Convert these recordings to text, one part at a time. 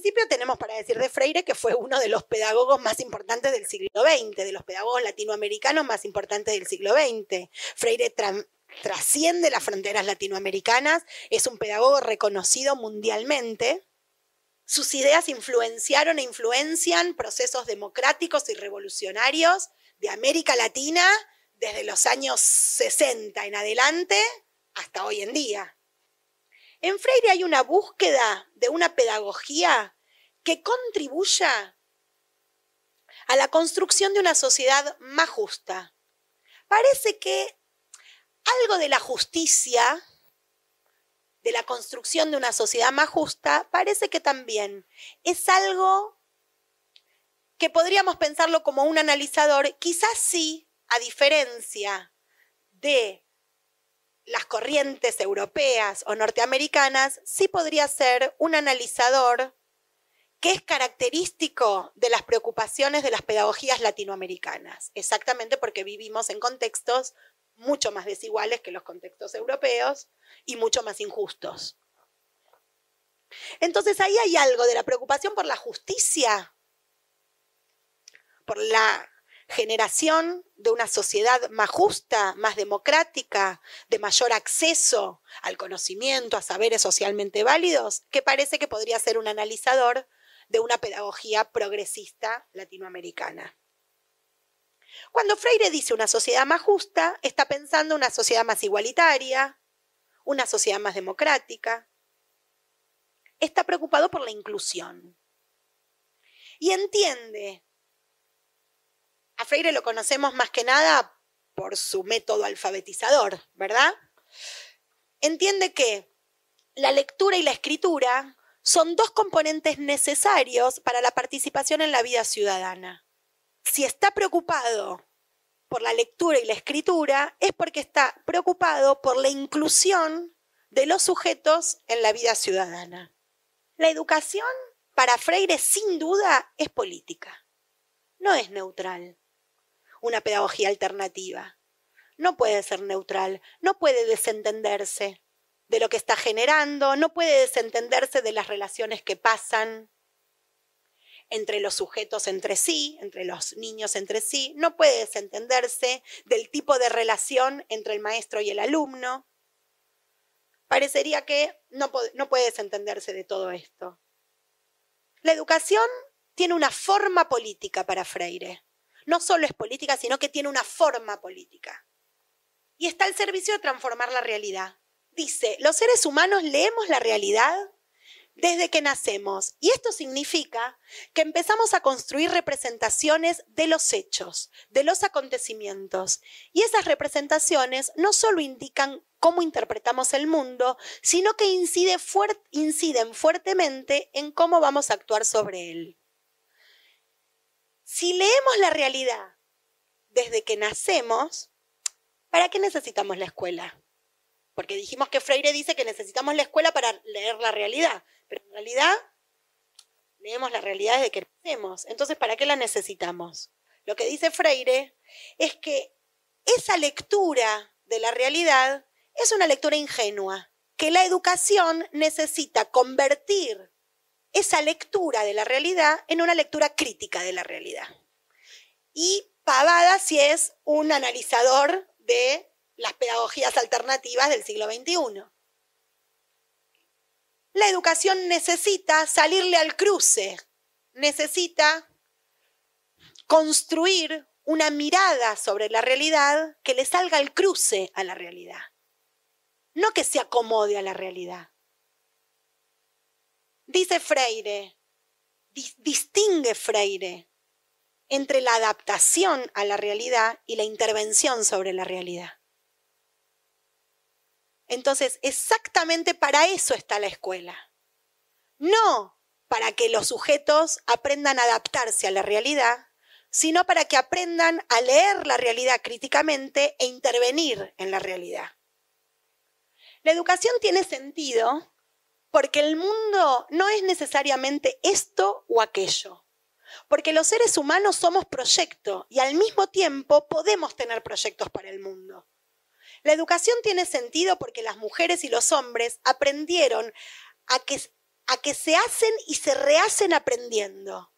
principio tenemos para decir de Freire que fue uno de los pedagogos más importantes del siglo XX, de los pedagogos latinoamericanos más importantes del siglo XX. Freire trasciende las fronteras latinoamericanas, es un pedagogo reconocido mundialmente. Sus ideas influenciaron e influencian procesos democráticos y revolucionarios de América Latina desde los años 60 en adelante hasta hoy en día. En Freire hay una búsqueda de una pedagogía que contribuya a la construcción de una sociedad más justa. Parece que algo de la justicia, de la construcción de una sociedad más justa, parece que también es algo que podríamos pensarlo como un analizador, quizás sí, a diferencia de las corrientes europeas o norteamericanas, sí podría ser un analizador que es característico de las preocupaciones de las pedagogías latinoamericanas, exactamente porque vivimos en contextos mucho más desiguales que los contextos europeos y mucho más injustos. Entonces ahí hay algo de la preocupación por la justicia, por la generación de una sociedad más justa, más democrática, de mayor acceso al conocimiento, a saberes socialmente válidos, que parece que podría ser un analizador de una pedagogía progresista latinoamericana. Cuando Freire dice una sociedad más justa, está pensando una sociedad más igualitaria, una sociedad más democrática. Está preocupado por la inclusión. Y entiende a Freire lo conocemos más que nada por su método alfabetizador, ¿verdad? Entiende que la lectura y la escritura son dos componentes necesarios para la participación en la vida ciudadana. Si está preocupado por la lectura y la escritura, es porque está preocupado por la inclusión de los sujetos en la vida ciudadana. La educación para Freire sin duda es política, no es neutral una pedagogía alternativa. No puede ser neutral, no puede desentenderse de lo que está generando, no puede desentenderse de las relaciones que pasan entre los sujetos entre sí, entre los niños entre sí, no puede desentenderse del tipo de relación entre el maestro y el alumno. Parecería que no, puede desentenderse de todo esto. La educación tiene una forma política para Freire no solo es política, sino que tiene una forma política. Y está al servicio de transformar la realidad. Dice, los seres humanos leemos la realidad desde que nacemos. Y esto significa que empezamos a construir representaciones de los hechos, de los acontecimientos. Y esas representaciones no solo indican cómo interpretamos el mundo, sino que inciden fuertemente en cómo vamos a actuar sobre él. Si leemos la realidad desde que nacemos, ¿para qué necesitamos la escuela? Porque dijimos que Freire dice que necesitamos la escuela para leer la realidad, pero en realidad leemos la realidad desde que nacemos. Entonces, ¿para qué la necesitamos? Lo que dice Freire es que esa lectura de la realidad es una lectura ingenua, que la educación necesita convertir esa lectura de la realidad en una lectura crítica de la realidad. Y Pavada si es un analizador de las pedagogías alternativas del siglo XXI. La educación necesita salirle al cruce, necesita construir una mirada sobre la realidad que le salga al cruce a la realidad, no que se acomode a la realidad. Dice Freire, distingue Freire entre la adaptación a la realidad y la intervención sobre la realidad. Entonces, exactamente para eso está la escuela. No para que los sujetos aprendan a adaptarse a la realidad, sino para que aprendan a leer la realidad críticamente e intervenir en la realidad. La educación tiene sentido porque el mundo no es necesariamente esto o aquello. Porque los seres humanos somos proyecto y al mismo tiempo podemos tener proyectos para el mundo. La educación tiene sentido porque las mujeres y los hombres aprendieron a que, a que se hacen y se rehacen aprendiendo.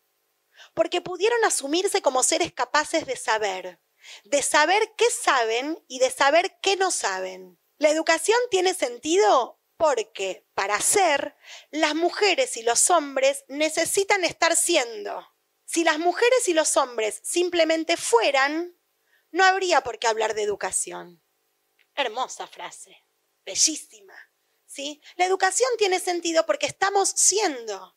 Porque pudieron asumirse como seres capaces de saber, de saber qué saben y de saber qué no saben. La educación tiene sentido porque para ser, las mujeres y los hombres necesitan estar siendo. Si las mujeres y los hombres simplemente fueran, no habría por qué hablar de educación. Hermosa frase, bellísima. ¿sí? La educación tiene sentido porque estamos siendo,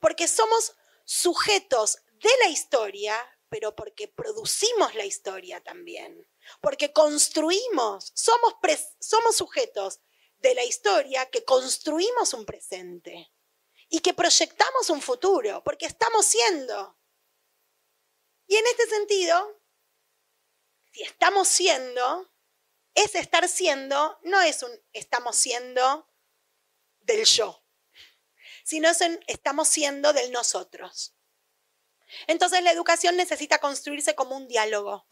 porque somos sujetos de la historia, pero porque producimos la historia también, porque construimos, somos, somos sujetos de la historia que construimos un presente y que proyectamos un futuro, porque estamos siendo. Y en este sentido, si estamos siendo, ese estar siendo no es un estamos siendo del yo, sino es un estamos siendo del nosotros. Entonces la educación necesita construirse como un diálogo.